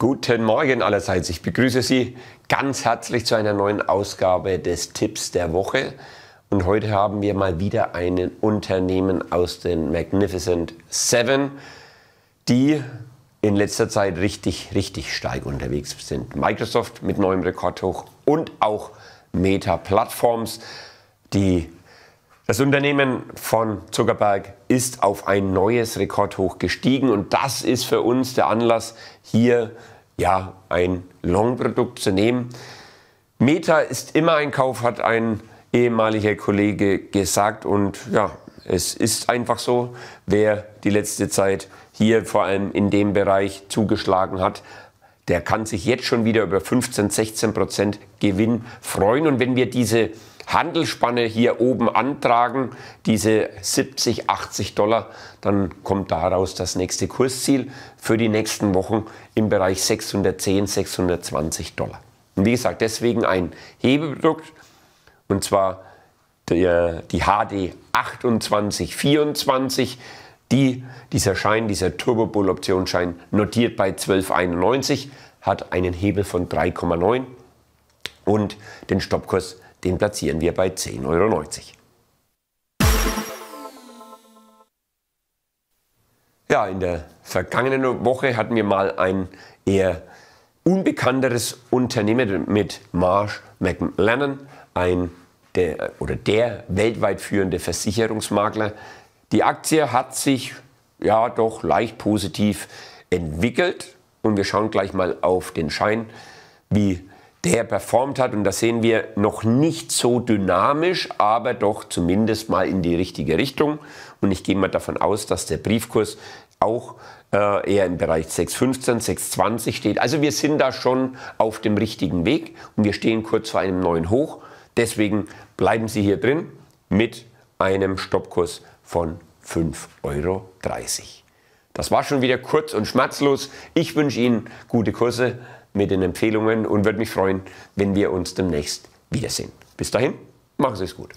Guten Morgen allerseits. Ich begrüße Sie ganz herzlich zu einer neuen Ausgabe des Tipps der Woche. Und heute haben wir mal wieder ein Unternehmen aus den Magnificent Seven, die in letzter Zeit richtig, richtig stark unterwegs sind. Microsoft mit neuem Rekordhoch und auch Meta Platforms, die das Unternehmen von Zuckerberg ist auf ein neues Rekordhoch gestiegen und das ist für uns der Anlass, hier ja ein Long-Produkt zu nehmen. Meta ist immer ein Kauf, hat ein ehemaliger Kollege gesagt und ja, es ist einfach so, wer die letzte Zeit hier vor allem in dem Bereich zugeschlagen hat, der kann sich jetzt schon wieder über 15, 16 Prozent Gewinn freuen und wenn wir diese Handelsspanne hier oben antragen, diese 70, 80 Dollar, dann kommt daraus das nächste Kursziel für die nächsten Wochen im Bereich 610, 620 Dollar. Und wie gesagt, deswegen ein Hebeprodukt und zwar der, die HD 2824. Die, dieser Schein, dieser Turbo Bull Optionsschein, notiert bei 12,91, hat einen Hebel von 3,9 und den Stoppkurs den platzieren wir bei 10,90 Euro. Ja, in der vergangenen Woche hatten wir mal ein eher unbekannteres Unternehmen mit Marsh McLennan, ein der, oder der weltweit führende Versicherungsmakler. Die Aktie hat sich ja doch leicht positiv entwickelt und wir schauen gleich mal auf den Schein, wie der performt hat und das sehen wir noch nicht so dynamisch, aber doch zumindest mal in die richtige Richtung. Und ich gehe mal davon aus, dass der Briefkurs auch äh, eher im Bereich 6,15, 6,20 steht. Also wir sind da schon auf dem richtigen Weg und wir stehen kurz vor einem neuen Hoch. Deswegen bleiben Sie hier drin mit einem Stoppkurs von 5,30 Euro. Das war schon wieder kurz und schmerzlos. Ich wünsche Ihnen gute Kurse mit den Empfehlungen und würde mich freuen, wenn wir uns demnächst wiedersehen. Bis dahin, machen Sie es gut.